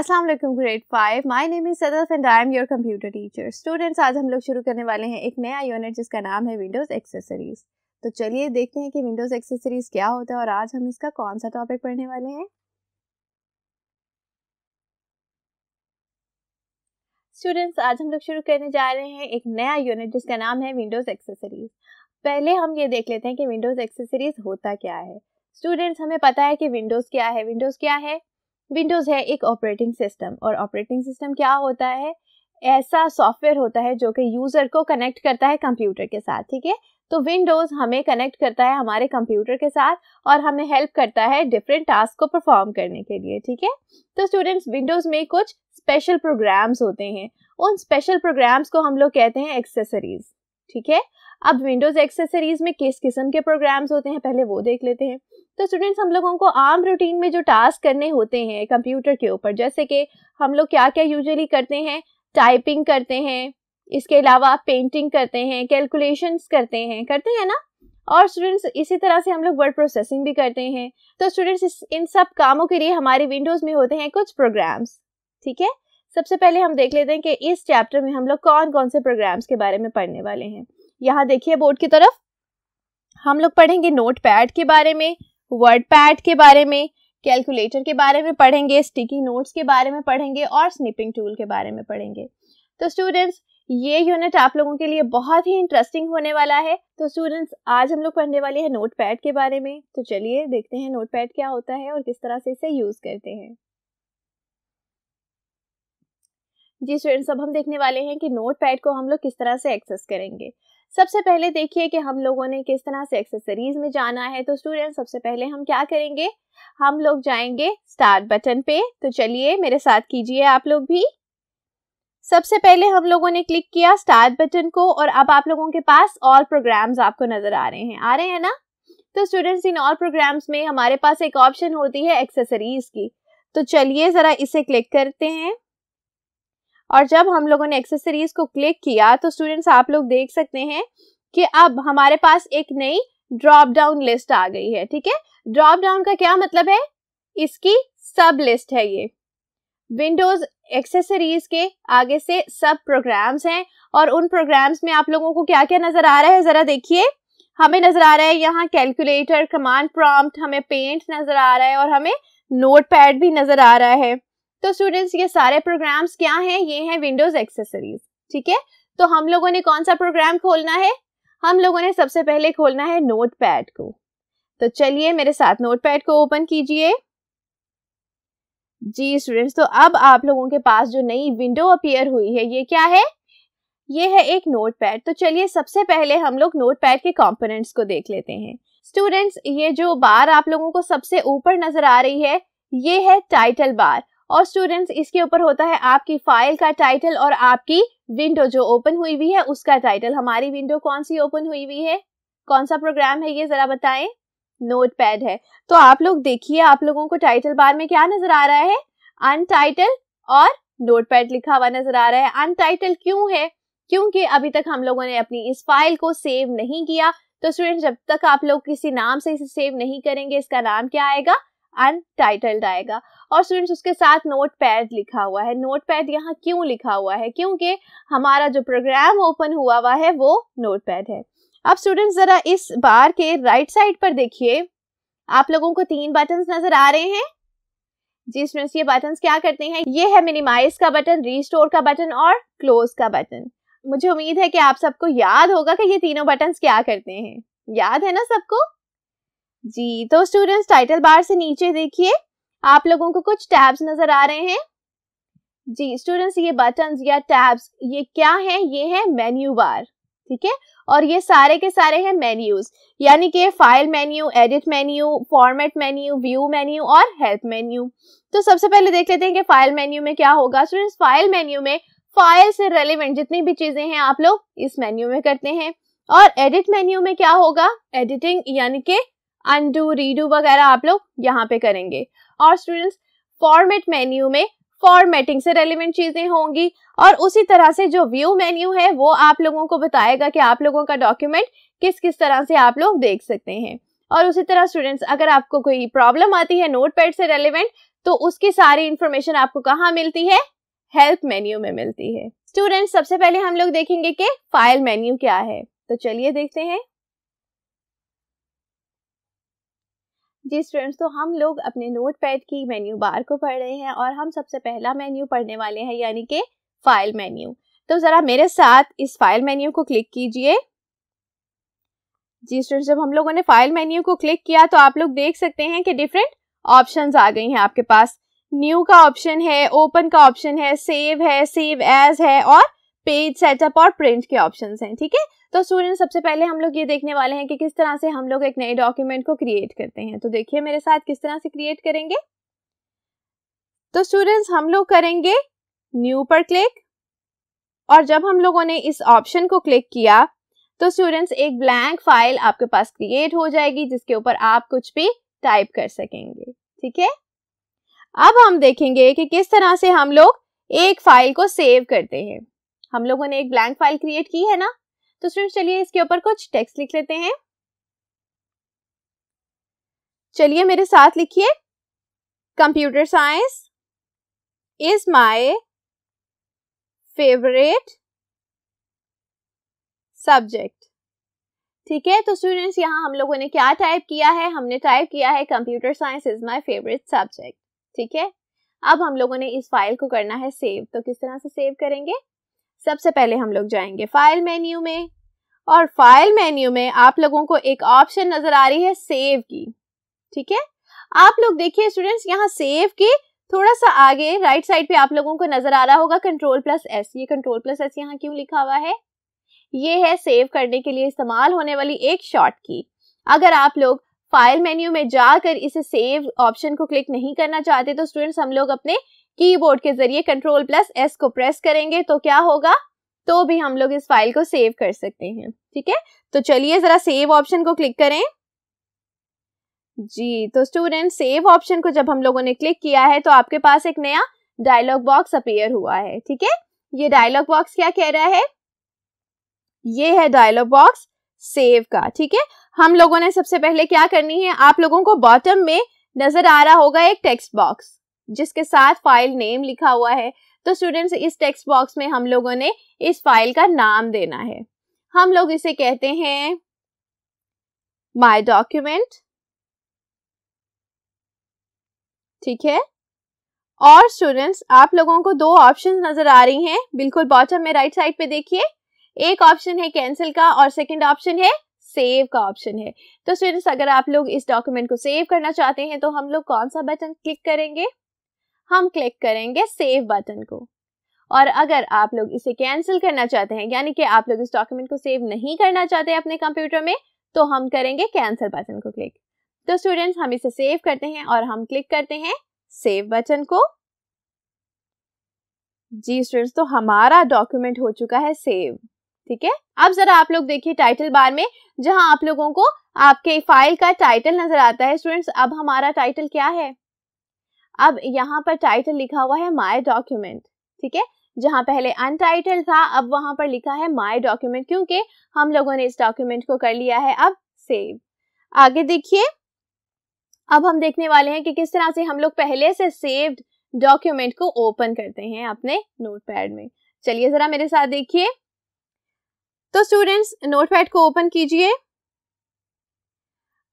Aslam grade five my name is Sadaf and I am your computer teacher students आज हम लोग शुरू करने वाले हैं एक नया यूनिट जिसका नाम है विंडोज़ एक्सेसरीज़ तो चलिए देखते हैं कि विंडोज़ एक्सेसरीज़ क्या होता है और आज हम इसका कौन सा टॉपिक पढ़ने वाले हैं स्टूडेंट्स आज हम लोग शुरू करने जा रहे हैं एक नया यूनिट जिसका नाम है विंडोज़ एक्सेसरीज़ पहले हम ये देख लेते हैं कि विंडोज़ एक्सेसरीज़ होता क्या है स्टूडेंट्स हमें पता है कि विंडोज़ क्या है विंडोज़ क्या है विंडोज़ है एक ऑपरेटिंग सिस्टम और ऑपरेटिंग सिस्टम क्या होता है ऐसा सॉफ्टवेयर होता है जो कि यूज़र को कनेक्ट करता है कंप्यूटर के साथ ठीक है तो विंडोज़ हमें कनेक्ट करता है हमारे कंप्यूटर के साथ और हमें हेल्प करता है डिफरेंट टास्क को परफॉर्म करने के लिए ठीक है तो स्टूडेंट्स विंडोज़ में कुछ स्पेशल प्रोग्राम्स होते हैं उन स्पेशल प्रोग्राम्स को हम लोग कहते हैं एक्सेसरीज ठीक है अब विंडोज़ एक्सेसरीज में किस किस्म के प्रोग्राम्स होते हैं पहले वो देख लेते हैं तो स्टूडेंट्स हम लोगों को आम रूटीन में जो टास्क करने होते हैं कंप्यूटर के ऊपर जैसे कि हम लोग क्या क्या यूजुअली करते हैं टाइपिंग करते हैं इसके अलावा पेंटिंग करते हैं कैलकुलेशंस करते हैं करते हैं ना और स्टूडेंट्स इसी तरह से हम लोग वर्ड प्रोसेसिंग भी करते हैं तो स्टूडेंट्स इन सब कामों के लिए हमारे विंडोज़ में होते हैं कुछ प्रोग्राम्स ठीक है सबसे पहले हम देख लेते हैं कि इस चैप्टर में हम लोग कौन कौन से प्रोग्राम्स के बारे में पढ़ने वाले हैं यहाँ देखिए बोर्ड की तरफ हम लोग पढ़ेंगे नोट पैड के बारे में वर्ड पैड के बारे में कैलकुलेटर के बारे में पढ़ेंगे स्टिकी नोट्स के बारे में पढ़ेंगे और स्निपिंग टूल के बारे में पढ़ेंगे तो स्टूडेंट्स ये यूनिट आप लोगों के लिए बहुत ही इंटरेस्टिंग होने वाला है तो स्टूडेंट्स आज हम लोग पढ़ने वाले हैं नोट पैड के बारे में तो चलिए देखते हैं नोट पैड क्या होता है और किस तरह से इसे यूज़ करते हैं जी स्टूडेंट्स अब हम देखने वाले हैं कि नोट पैड को हम लोग किस तरह से एक्सेस करेंगे सबसे पहले देखिए कि हम लोगों ने किस तरह से एक्सेसरीज में जाना है तो स्टूडेंट सबसे पहले हम क्या करेंगे हम लोग जाएंगे स्टार्ट बटन पे तो चलिए मेरे साथ कीजिए आप लोग भी सबसे पहले हम लोगों ने क्लिक किया स्टार्ट बटन को और अब आप लोगों के पास और प्रोग्राम्स आपको नजर आ रहे हैं आ रहे हैं ना तो स्टूडेंट्स इन और प्रोग्राम्स में हमारे पास एक ऑप्शन होती है एक्सेसरीज की तो चलिए ज़रा इसे क्लिक करते हैं और जब हम लोगों ने एक्सेसरीज को क्लिक किया तो स्टूडेंट्स आप लोग देख सकते हैं कि अब हमारे पास एक नई ड्रॉप डाउन लिस्ट आ गई है ठीक है ड्रॉप डाउन का क्या मतलब है इसकी सब लिस्ट है ये विंडोज एक्सेसरीज के आगे से सब प्रोग्राम्स हैं और उन प्रोग्राम्स में आप लोगों को क्या क्या नजर आ रहा है जरा देखिए हमें नजर आ रहा है यहाँ कैलकुलेटर कमांड प्रॉम्प्ट हमें पेंट नजर आ रहा है और हमें नोट भी नजर आ रहा है तो स्टूडेंट्स ये सारे प्रोग्राम्स क्या हैं ये हैं विंडोज एक्सेसरीज ठीक है तो हम लोगों ने कौन सा प्रोग्राम खोलना है हम लोगों ने सबसे पहले खोलना है नोट पैड को तो चलिए मेरे साथ नोट पैड को ओपन कीजिए जी स्टूडेंट्स तो अब आप लोगों के पास जो नई विंडो अपीयर हुई है ये क्या है ये है एक नोट पैड तो चलिए सबसे पहले हम लोग नोट पैड के कॉम्पोनेंट्स को देख लेते हैं स्टूडेंट्स ये जो बार आप लोगों को सबसे ऊपर नजर आ रही है ये है टाइटल बार और स्टूडेंट्स इसके ऊपर होता है आपकी फाइल का टाइटल और आपकी विंडो जो ओपन हुई हुई है उसका टाइटल हमारी विंडो कौन सी ओपन हुई हुई है कौन सा प्रोग्राम है ये जरा बताएं नोट पैड है तो आप लोग देखिए आप लोगों को टाइटल बार में क्या नजर आ रहा है अनटाइटल और नोट पैड लिखा हुआ नजर आ रहा है अनटाइटल क्यों है क्योंकि अभी तक हम लोगों ने अपनी इस फाइल को सेव नहीं किया तो स्टूडेंट जब तक आप लोग किसी नाम से इसे सेव नहीं करेंगे इसका नाम क्या आएगा अनटाइटल्ड आएगा और स्टूडेंट्स उसके साथ नोट पैड लिखा हुआ है नोट पैड यहाँ क्यों लिखा हुआ है क्योंकि हमारा जो प्रोग्राम ओपन हुआ हुआ है वो नोट पैड है अब स्टूडेंट्स ज़रा इस बार के राइट साइड पर देखिए आप लोगों को तीन बटन नज़र आ रहे हैं जी स्टूडेंट्स ये बटन क्या करते हैं ये है मिनिमाइज का बटन रीस्टोर का बटन और क्लोज का बटन मुझे उम्मीद है कि आप सबको याद होगा कि ये तीनों बटन क्या करते हैं याद है ना सबको जी तो स्टूडेंट्स टाइटल बार से नीचे देखिए आप लोगों को कुछ टैब्स नजर आ रहे हैं जी स्टूडेंट्स ये बटन या टैब्स ये क्या है ये है मेन्यू बार ठीक है और ये सारे के सारे हैं मेन्यूज यानी कि file menu edit menu format menu view menu और हेल्प मेन्यू तो सबसे पहले देख लेते हैं कि फाइल मेन्यू में क्या होगा स्टूडेंट्स फाइल मेन्यू में फाइल से रेलिवेंट जितनी भी चीजें हैं आप लोग इस मेन्यू में करते हैं और एडिट मेन्यू में क्या होगा एडिटिंग यानी कि अनडू रीडू वगैरह आप लोग यहाँ पे करेंगे और स्टूडेंट्स फॉर्मेट मेन्यू में फॉर्मेटिंग से रेलिवेंट चीज़ें होंगी और उसी तरह से जो व्यू मेन्यू है वो आप लोगों को बताएगा कि आप लोगों का डॉक्यूमेंट किस किस तरह से आप लोग देख सकते हैं और उसी तरह स्टूडेंट्स अगर आपको कोई प्रॉब्लम आती है नोट से रेलिवेंट तो उसकी सारी इन्फॉर्मेशन आपको कहाँ मिलती है हेल्प मेन्यू में मिलती है स्टूडेंट्स सबसे पहले हम लोग देखेंगे कि फाइल मेन्यू क्या है तो चलिए देखते हैं जी स्टूडेंट्स तो हम लोग अपने नोट पैड की मेन्यू बार को पढ़ रहे हैं और हम सबसे पहला मेन्यू पढ़ने वाले हैं यानी कि फाइल मेन्यू तो ज़रा मेरे साथ इस फाइल मेन्यू को क्लिक कीजिए जी स्टूडेंट्स जब हम लोगों ने फाइल मेन्यू को क्लिक किया तो आप लोग देख सकते हैं कि डिफरेंट ऑप्शन आ गई हैं आपके पास न्यू का ऑप्शन है ओपन का ऑप्शन है सेव है सेव एज है और पेज सेटअप और प्रिंट के ऑप्शन हैं ठीक है तो स्टूडेंट सबसे पहले हम लोग ये देखने वाले हैं कि किस तरह से हम लोग एक नए डॉक्यूमेंट को क्रिएट करते हैं तो देखिए मेरे साथ किस तरह से क्रिएट करेंगे तो स्टूडेंट्स हम लोग करेंगे न्यू पर क्लिक और जब हम लोगों ने इस ऑप्शन को क्लिक किया तो स्टूडेंट्स एक ब्लैंक फाइल आपके पास क्रिएट हो जाएगी जिसके ऊपर आप कुछ भी टाइप कर सकेंगे ठीक है अब हम देखेंगे कि किस तरह से हम लोग एक फाइल को सेव करते हैं हम लोगों ने एक ब्लैंक फाइल क्रिएट की है ना तो स्टूडेंट्स चलिए इसके ऊपर कुछ टेक्स्ट लिख लेते हैं चलिए मेरे साथ लिखिए computer science is my favourite subject ठीक है तो स्टूडेंट्स यहाँ हम लोगों ने क्या टाइप किया है हमने टाइप किया है computer science is my favourite subject ठीक है अब हम लोगों ने इस फाइल को करना है सेव तो किस तरह से सेव करेंगे सबसे पहले हम लोग जाएंगे फाइल मेन्यू में और फाइल मेन्यू में आप लोगों को एक ऑप्शन नजर आ रही है सेव की ठीक है आप लोग देखिए स्टूडेंट्स यहाँ सेव के थोड़ा सा आगे राइट साइड पे आप लोगों को नजर आ रहा होगा कंट्रोल प्लस एस ये कंट्रोल प्लस एस यहाँ क्यों लिखा हुआ है ये है सेव करने के लिए इस्तेमाल होने वाली एक शॉर्ट की अगर आप लोग फाइल मेन्यू में जाकर इसे सेव ऑप्शन को क्लिक नहीं करना चाहते तो स्टूडेंट्स हम लोग अपने कीबोर्ड के जरिए कंट्रोल प्लस एस को प्रेस करेंगे तो क्या होगा तो भी हम लोग इस फाइल को सेव कर सकते हैं ठीक है तो चलिए जरा सेव ऑप्शन को क्लिक करें जी तो स्टूडेंट सेव ऑप्शन को जब हम लोगों ने क्लिक किया है तो आपके पास एक नया डायलॉग बॉक्स अपेयर हुआ है ठीक है ये डायलॉग बॉक्स क्या कह रहा है ये है डायलॉग बॉक्स सेव का ठीक है हम लोगों ने सबसे पहले क्या करनी है आप लोगों को बॉटम में नजर आ रहा होगा एक टेक्स्ट बॉक्स जिसके साथ फाइल नेम लिखा हुआ है तो स्टूडेंट्स इस टेक्स्ट बॉक्स में हम लोगों ने इस फाइल का नाम देना है हम लोग इसे कहते हैं माई डॉक्यूमेंट ठीक है और स्टूडेंट्स आप लोगों को दो ऑप्शन नजर आ रही हैं बिल्कुल बॉटम में राइट साइड पे देखिए एक ऑप्शन है कैंसिल का और सेकंड ऑप्शन है सेव का ऑप्शन है तो स्टूडेंट्स अगर आप लोग इस डॉक्यूमेंट को सेव करना चाहते हैं तो हम लोग कौन सा बटन क्लिक करेंगे हम क्लिक करेंगे सेव बटन को और अगर आप लोग इसे कैंसिल करना चाहते हैं यानी कि आप लोग इस डॉक्यूमेंट को सेव नहीं करना चाहते अपने कंप्यूटर में तो हम करेंगे कैंसिल बटन को क्लिक तो स्टूडेंट्स हम इसे सेव करते हैं और हम क्लिक करते हैं सेव बटन को जी स्टूडेंट्स तो हमारा डॉक्यूमेंट हो चुका है सेव ठीक है अब जरा आप लोग देखिए टाइटल बार में जहां आप लोगों को आपके फाइल का टाइटल नजर आता है स्टूडेंट्स अब हमारा टाइटल क्या है अब यहाँ पर टाइटल लिखा हुआ है माई डॉक्यूमेंट ठीक है जहाँ पहले अनटाइटल था अब वहां पर लिखा है माई डॉक्यूमेंट क्योंकि हम लोगों ने इस डॉक्यूमेंट को कर लिया है अब सेव आगे देखिए अब हम देखने वाले हैं कि किस तरह से हम लोग पहले से सेव्ड डॉक्यूमेंट को ओपन करते हैं अपने नोटपैड में चलिए जरा मेरे साथ देखिए तो स्टूडेंट्स नोटपैड को ओपन कीजिए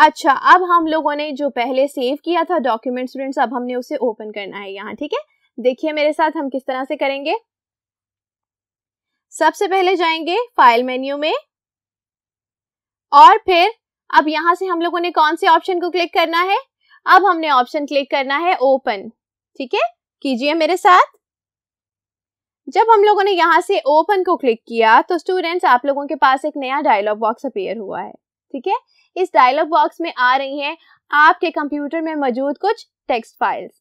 अच्छा अब हम लोगों ने जो पहले सेव किया था डॉक्यूमेंट स्टूडेंट्स अब हमने उसे ओपन करना है यहाँ ठीक है देखिए मेरे साथ हम किस तरह से करेंगे सबसे पहले जाएंगे फाइल मेन्यू में और फिर अब यहां से हम लोगों ने कौन से ऑप्शन को क्लिक करना है अब हमने ऑप्शन क्लिक करना है ओपन ठीक है कीजिए मेरे साथ जब हम लोगों ने यहां से ओपन को क्लिक किया तो स्टूडेंट्स आप लोगों के पास एक नया डायलॉग बॉक्स अपेयर हुआ है ठीक है इस डायलॉग बॉक्स में आ रही हैं आपके कंप्यूटर में मौजूद कुछ टेक्स्ट फाइल्स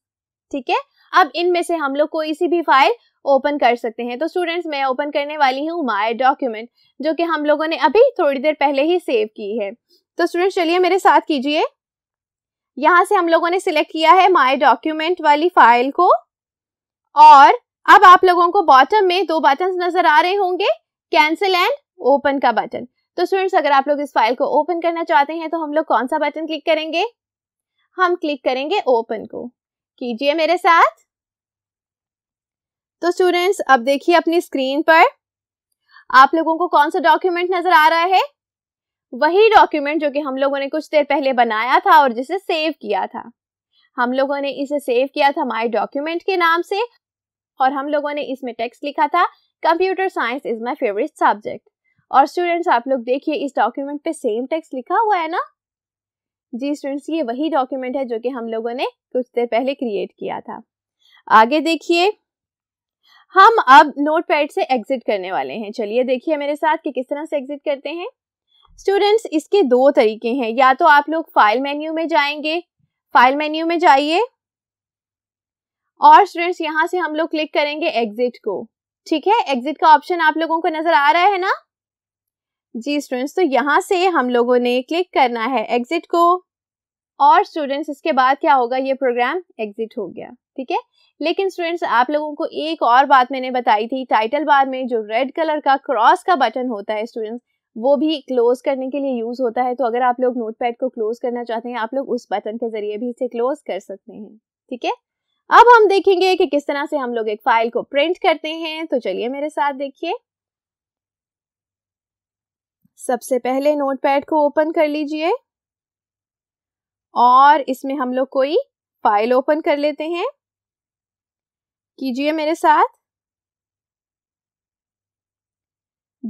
ठीक है अब इनमें से हम लोग कोई सी भी फाइल ओपन कर सकते हैं तो स्टूडेंट्स मैं ओपन करने वाली हूँ माई डॉक्यूमेंट जो कि हम लोगों ने अभी थोड़ी देर पहले ही सेव की है तो स्टूडेंट्स चलिए मेरे साथ कीजिए यहाँ से हम लोगों ने सिलेक्ट किया है माई डॉक्यूमेंट वाली फाइल को और अब आप लोगों को बॉटम में दो बटन नजर आ रहे होंगे कैंसिल एंड ओपन का बटन तो स्टूडेंट्स अगर आप लोग इस फाइल को ओपन करना चाहते हैं तो हम लोग कौन सा बटन क्लिक करेंगे हम क्लिक करेंगे ओपन को कीजिए मेरे साथ तो स्टूडेंट्स अब देखिए अपनी स्क्रीन पर आप लोगों को कौन सा डॉक्यूमेंट नजर आ रहा है वही डॉक्यूमेंट जो कि हम लोगों ने कुछ देर पहले बनाया था और जिसे सेव किया था हम लोगों ने इसे सेव किया था माई डॉक्यूमेंट के नाम से और हम लोगों ने इसमें टेक्स्ट लिखा था computer science is my favourite subject और स्टूडेंट्स आप लोग देखिए इस डॉक्यूमेंट पे सेम टेक्स्ट लिखा हुआ है ना जी स्टूडेंट्स ये वही डॉक्यूमेंट है जो कि हम लोगों ने कुछ देर पहले क्रिएट किया था आगे देखिए हम अब नोटपैड से एग्जिट करने वाले हैं चलिए देखिए मेरे साथ कि किस तरह से एग्जिट करते हैं स्टूडेंट्स इसके दो तरीके हैं या तो आप लोग फाइल मेन्यू में जाएंगे फाइल मेन्यू में जाइए और स्टूडेंट्स यहाँ से हम लोग क्लिक करेंगे एग्जिट को ठीक है एग्जिट का ऑप्शन आप लोगों को नजर आ रहा है ना जी स्टूडेंट्स तो यहाँ से हम लोगों ने क्लिक करना है एग्जिट को और स्टूडेंट्स इसके बाद क्या होगा ये प्रोग्राम एग्जिट हो गया ठीक है लेकिन स्टूडेंट्स आप लोगों को एक और बात मैंने बताई थी टाइटल बार में जो रेड कलर का क्रॉस का बटन होता है स्टूडेंट्स वो भी क्लोज करने के लिए यूज़ होता है तो अगर आप लोग नोटपैड को क्लोज करना चाहते हैं आप लोग उस बटन के जरिए भी इसे क्लोज कर सकते हैं ठीक है अब हम देखेंगे कि किस तरह से हम लोग एक फाइल को प्रिंट करते हैं तो चलिए मेरे साथ देखिए सबसे पहले नोटपैड को ओपन कर लीजिए और इसमें हम लोग कोई फाइल ओपन कर लेते हैं कीजिए मेरे साथ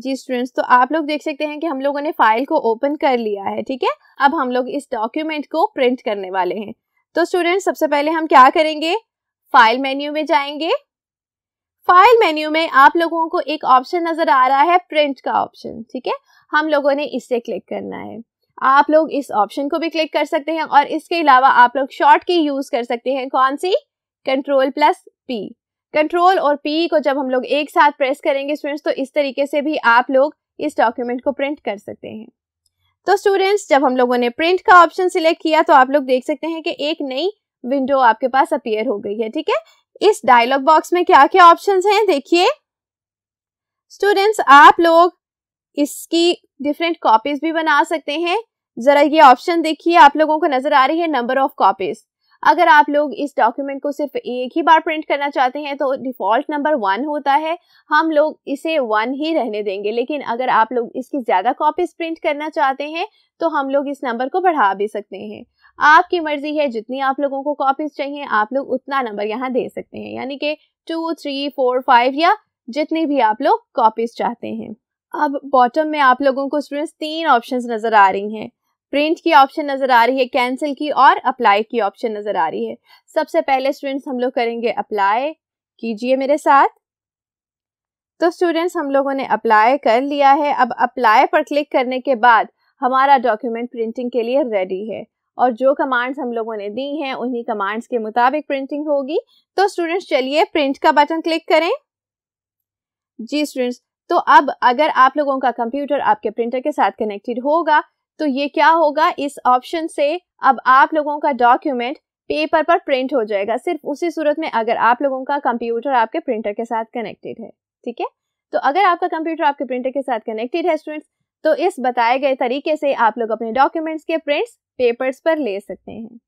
जी स्टूडेंट्स तो आप लोग देख सकते हैं कि हम लोगों ने फाइल को ओपन कर लिया है ठीक है अब हम लोग इस डॉक्यूमेंट को प्रिंट करने वाले हैं तो स्टूडेंट्स सबसे पहले हम क्या करेंगे फाइल मेन्यू में जाएंगे फाइल मेन्यू में आप लोगों को एक ऑप्शन नज़र आ रहा है प्रिंट का ऑप्शन ठीक है हम लोगों ने इसे क्लिक करना है आप लोग इस ऑप्शन को भी क्लिक कर सकते हैं और इसके अलावा आप लोग शॉर्ट की यूज़ कर सकते हैं कौन सी कंट्रोल प्लस पी कंट्रोल और पी को जब हम लोग एक साथ प्रेस करेंगे स्टूडेंट्स तो इस तरीके से भी आप लोग इस डॉक्यूमेंट को प्रिंट कर सकते हैं तो स्टूडेंट्स जब हम लोगों ने प्रिंट का ऑप्शन सिलेक्ट किया तो आप लोग देख सकते हैं कि एक नई विंडो आपके पास अपीयर हो गई है ठीक है इस डायलॉग बॉक्स में क्या क्या ऑप्शंस हैं देखिए स्टूडेंट्स आप लोग इसकी डिफरेंट कॉपीज भी बना सकते हैं जरा ये ऑप्शन देखिए आप लोगों को नजर आ रही है नंबर ऑफ कॉपीज अगर आप लोग इस डॉक्यूमेंट को सिर्फ एक ही बार प्रिंट करना चाहते हैं तो डिफ़ॉल्ट नंबर वन होता है हम लोग इसे वन ही रहने देंगे लेकिन अगर आप लोग इसकी ज़्यादा कॉपीज प्रिंट करना चाहते हैं तो हम लोग इस नंबर को बढ़ा भी सकते हैं आपकी मर्जी है जितनी आप लोगों को कॉपीज चाहिए आप लोग उतना नंबर यहाँ दे सकते हैं यानी कि टू थ्री फोर फाइव या जितनी भी आप लोग कॉपीज चाहते हैं अब बॉटम में आप लोगों को स्टूडेंट्स तीन ऑप्शंस नज़र आ रही हैं प्रिंट की ऑप्शन नज़र आ रही है कैंसिल की और अप्लाई की ऑप्शन नज़र आ रही है सबसे पहले स्टूडेंट्स हम लोग करेंगे अप्लाई कीजिए मेरे साथ तो स्टूडेंट्स हम लोगों ने अप्लाई कर लिया है अब अप्लाई पर क्लिक करने के बाद हमारा डॉक्यूमेंट प्रिंटिंग के लिए रेडी है और जो कमांड्स हम लोगों ने दी हैं उन्हीं कमांड्स के मुताबिक प्रिंटिंग होगी तो स्टूडेंट्स चलिए प्रिंट का बटन क्लिक करें जी स्टूडेंट्स तो अब अगर आप लोगों का कंप्यूटर आपके प्रिंटर के साथ कनेक्टेड होगा तो ये क्या होगा इस ऑप्शन से अब आप लोगों का डॉक्यूमेंट पेपर पर प्रिंट हो जाएगा सिर्फ उसी सूरत में अगर आप लोगों का कंप्यूटर आपके प्रिंटर के साथ कनेक्टेड है ठीक है तो अगर आपका कंप्यूटर आपके प्रिंटर के साथ कनेक्टेड है स्टूडेंट्स तो इस बताए गए तरीके से आप लोग अपने डॉक्यूमेंट्स के प्रिंट्स पेपर्स पर ले सकते हैं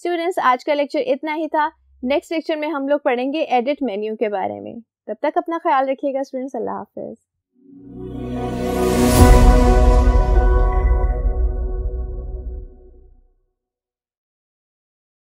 स्टूडेंट्स आज का लेक्चर इतना ही था नेक्स्ट लेक्चर में हम लोग पढ़ेंगे एडिट मेन्यू के बारे में तब तक अपना ख्याल रखिएगा स्टूडेंट्स अल्लाह हाफिज़